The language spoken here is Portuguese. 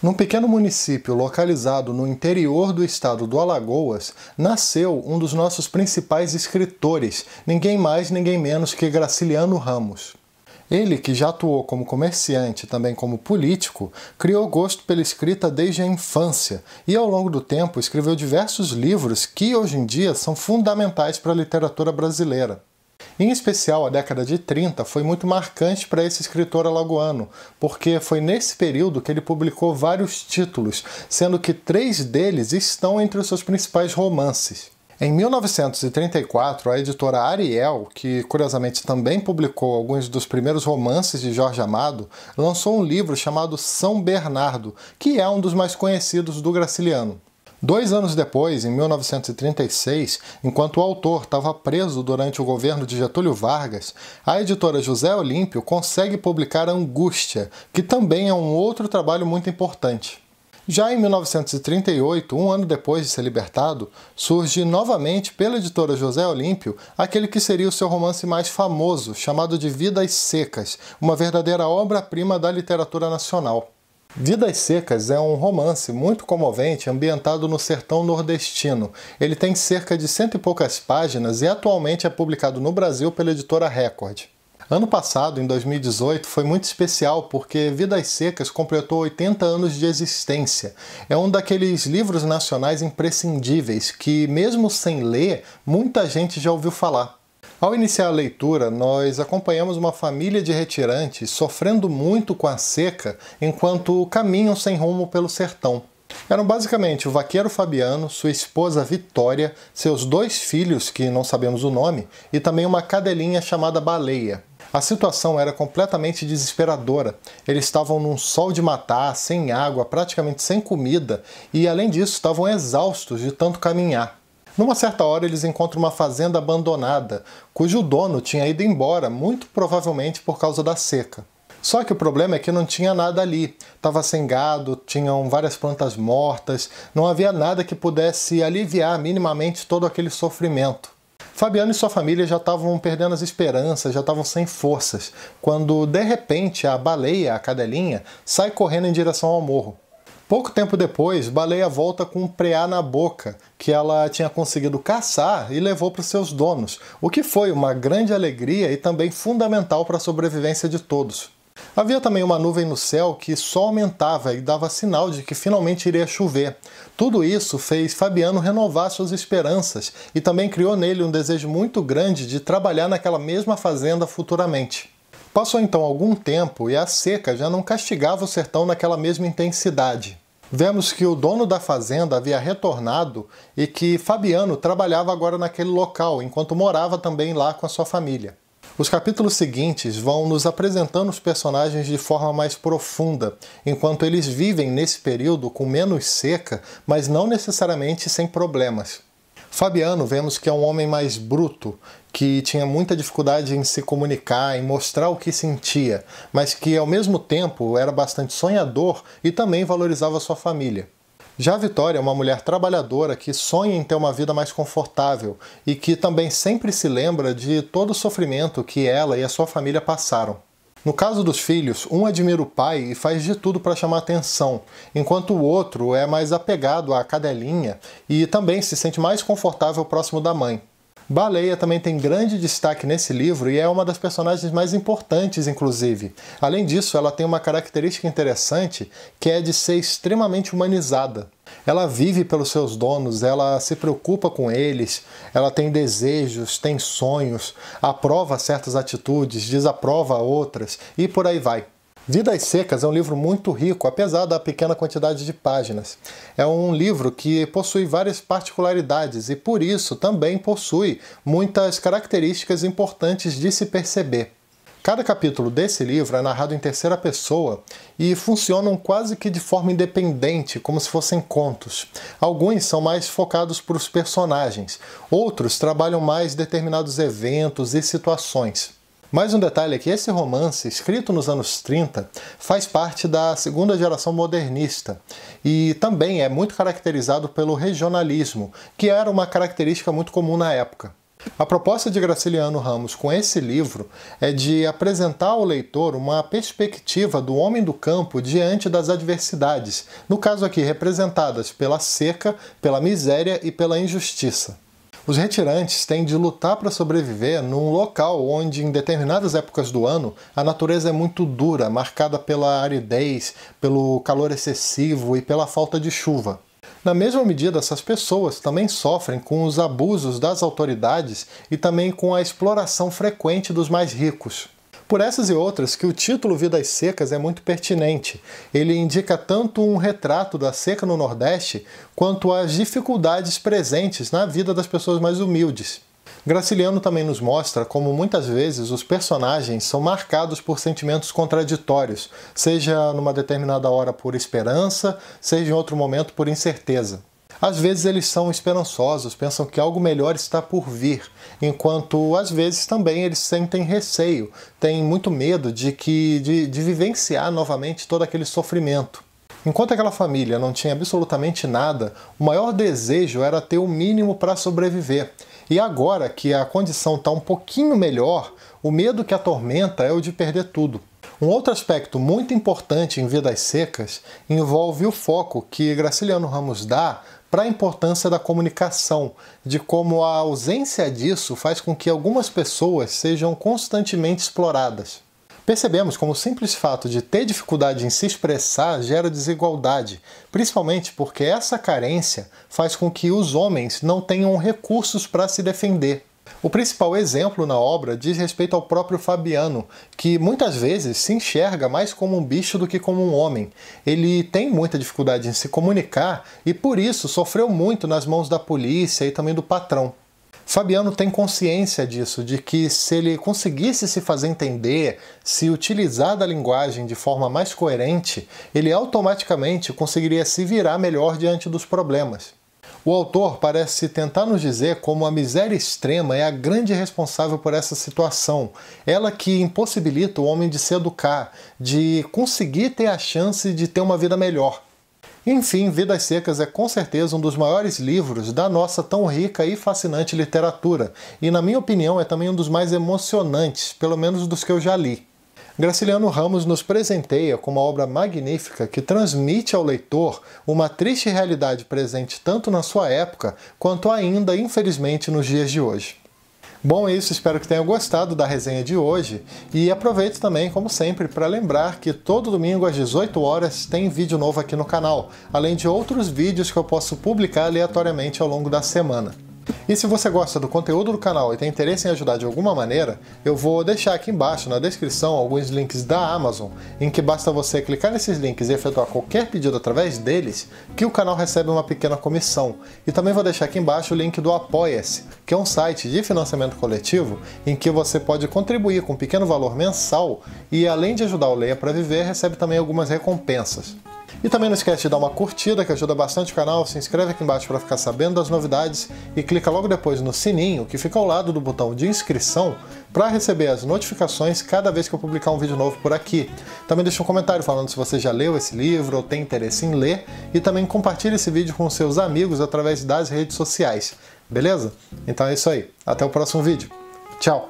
Num pequeno município localizado no interior do estado do Alagoas, nasceu um dos nossos principais escritores, ninguém mais, ninguém menos que Graciliano Ramos. Ele, que já atuou como comerciante e também como político, criou gosto pela escrita desde a infância e, ao longo do tempo, escreveu diversos livros que, hoje em dia, são fundamentais para a literatura brasileira. Em especial, a década de 30 foi muito marcante para esse escritor alagoano, porque foi nesse período que ele publicou vários títulos, sendo que três deles estão entre os seus principais romances. Em 1934, a editora Ariel, que curiosamente também publicou alguns dos primeiros romances de Jorge Amado, lançou um livro chamado São Bernardo, que é um dos mais conhecidos do Graciliano. Dois anos depois, em 1936, enquanto o autor estava preso durante o governo de Getúlio Vargas, a editora José Olímpio consegue publicar Angústia, que também é um outro trabalho muito importante. Já em 1938, um ano depois de ser libertado, surge novamente pela editora José Olímpio aquele que seria o seu romance mais famoso, chamado de Vidas Secas, uma verdadeira obra-prima da literatura nacional. Vidas Secas é um romance muito comovente ambientado no sertão nordestino. Ele tem cerca de cento e poucas páginas e atualmente é publicado no Brasil pela editora Record. Ano passado, em 2018, foi muito especial porque Vidas Secas completou 80 anos de existência. É um daqueles livros nacionais imprescindíveis que, mesmo sem ler, muita gente já ouviu falar. Ao iniciar a leitura, nós acompanhamos uma família de retirantes sofrendo muito com a seca enquanto caminham sem rumo pelo sertão. Eram basicamente o vaqueiro Fabiano, sua esposa Vitória, seus dois filhos, que não sabemos o nome, e também uma cadelinha chamada Baleia. A situação era completamente desesperadora. Eles estavam num sol de matar, sem água, praticamente sem comida, e além disso estavam exaustos de tanto caminhar. Numa certa hora, eles encontram uma fazenda abandonada, cujo dono tinha ido embora, muito provavelmente por causa da seca. Só que o problema é que não tinha nada ali. Estava sem gado, tinham várias plantas mortas, não havia nada que pudesse aliviar minimamente todo aquele sofrimento. Fabiano e sua família já estavam perdendo as esperanças, já estavam sem forças, quando de repente a baleia, a cadelinha, sai correndo em direção ao morro. Pouco tempo depois, Baleia volta com um preá na boca, que ela tinha conseguido caçar e levou para os seus donos, o que foi uma grande alegria e também fundamental para a sobrevivência de todos. Havia também uma nuvem no céu que só aumentava e dava sinal de que finalmente iria chover. Tudo isso fez Fabiano renovar suas esperanças e também criou nele um desejo muito grande de trabalhar naquela mesma fazenda futuramente. Passou então algum tempo e a seca já não castigava o sertão naquela mesma intensidade. Vemos que o dono da fazenda havia retornado e que Fabiano trabalhava agora naquele local, enquanto morava também lá com a sua família. Os capítulos seguintes vão nos apresentando os personagens de forma mais profunda, enquanto eles vivem nesse período com menos seca, mas não necessariamente sem problemas. Fabiano, vemos que é um homem mais bruto, que tinha muita dificuldade em se comunicar, em mostrar o que sentia, mas que ao mesmo tempo era bastante sonhador e também valorizava sua família. Já a Vitória é uma mulher trabalhadora que sonha em ter uma vida mais confortável e que também sempre se lembra de todo o sofrimento que ela e a sua família passaram. No caso dos filhos, um admira o pai e faz de tudo para chamar atenção, enquanto o outro é mais apegado à cadelinha e também se sente mais confortável próximo da mãe. Baleia também tem grande destaque nesse livro e é uma das personagens mais importantes, inclusive. Além disso, ela tem uma característica interessante que é de ser extremamente humanizada. Ela vive pelos seus donos, ela se preocupa com eles, ela tem desejos, tem sonhos, aprova certas atitudes, desaprova outras e por aí vai. Vidas Secas é um livro muito rico, apesar da pequena quantidade de páginas. É um livro que possui várias particularidades e, por isso, também possui muitas características importantes de se perceber. Cada capítulo desse livro é narrado em terceira pessoa e funcionam quase que de forma independente, como se fossem contos. Alguns são mais focados para os personagens, outros trabalham mais determinados eventos e situações. Mais um detalhe é que esse romance, escrito nos anos 30, faz parte da segunda geração modernista e também é muito caracterizado pelo regionalismo, que era uma característica muito comum na época. A proposta de Graciliano Ramos com esse livro é de apresentar ao leitor uma perspectiva do homem do campo diante das adversidades, no caso aqui representadas pela seca, pela miséria e pela injustiça. Os retirantes têm de lutar para sobreviver num local onde, em determinadas épocas do ano, a natureza é muito dura, marcada pela aridez, pelo calor excessivo e pela falta de chuva. Na mesma medida, essas pessoas também sofrem com os abusos das autoridades e também com a exploração frequente dos mais ricos. Por essas e outras que o título Vidas Secas é muito pertinente. Ele indica tanto um retrato da seca no Nordeste quanto as dificuldades presentes na vida das pessoas mais humildes. Graciliano também nos mostra como muitas vezes os personagens são marcados por sentimentos contraditórios, seja numa determinada hora por esperança, seja em outro momento por incerteza. Às vezes eles são esperançosos, pensam que algo melhor está por vir, enquanto às vezes também eles sentem receio, têm muito medo de que de, de vivenciar novamente todo aquele sofrimento. Enquanto aquela família não tinha absolutamente nada, o maior desejo era ter o mínimo para sobreviver. E agora que a condição está um pouquinho melhor, o medo que atormenta é o de perder tudo. Um outro aspecto muito importante em vidas secas envolve o foco que Graciliano Ramos dá para a importância da comunicação, de como a ausência disso faz com que algumas pessoas sejam constantemente exploradas. Percebemos como o simples fato de ter dificuldade em se expressar gera desigualdade, principalmente porque essa carência faz com que os homens não tenham recursos para se defender. O principal exemplo na obra diz respeito ao próprio Fabiano, que muitas vezes se enxerga mais como um bicho do que como um homem. Ele tem muita dificuldade em se comunicar e por isso sofreu muito nas mãos da polícia e também do patrão. Fabiano tem consciência disso, de que se ele conseguisse se fazer entender, se utilizar da linguagem de forma mais coerente, ele automaticamente conseguiria se virar melhor diante dos problemas. O autor parece tentar nos dizer como a miséria extrema é a grande responsável por essa situação, ela que impossibilita o homem de se educar, de conseguir ter a chance de ter uma vida melhor. Enfim, Vidas Secas é com certeza um dos maiores livros da nossa tão rica e fascinante literatura, e na minha opinião é também um dos mais emocionantes, pelo menos dos que eu já li. Graciliano Ramos nos presenteia com uma obra magnífica que transmite ao leitor uma triste realidade presente tanto na sua época quanto ainda, infelizmente, nos dias de hoje. Bom, é isso, espero que tenham gostado da resenha de hoje e aproveito também, como sempre, para lembrar que todo domingo às 18 horas tem vídeo novo aqui no canal, além de outros vídeos que eu posso publicar aleatoriamente ao longo da semana. E se você gosta do conteúdo do canal e tem interesse em ajudar de alguma maneira, eu vou deixar aqui embaixo na descrição alguns links da Amazon, em que basta você clicar nesses links e efetuar qualquer pedido através deles, que o canal recebe uma pequena comissão. E também vou deixar aqui embaixo o link do Apoia-se, que é um site de financiamento coletivo em que você pode contribuir com um pequeno valor mensal e além de ajudar o Leia para viver, recebe também algumas recompensas. E também não esquece de dar uma curtida que ajuda bastante o canal, se inscreve aqui embaixo para ficar sabendo das novidades e clica logo depois no sininho que fica ao lado do botão de inscrição para receber as notificações cada vez que eu publicar um vídeo novo por aqui. Também deixa um comentário falando se você já leu esse livro ou tem interesse em ler e também compartilhe esse vídeo com seus amigos através das redes sociais. Beleza? Então é isso aí. Até o próximo vídeo. Tchau!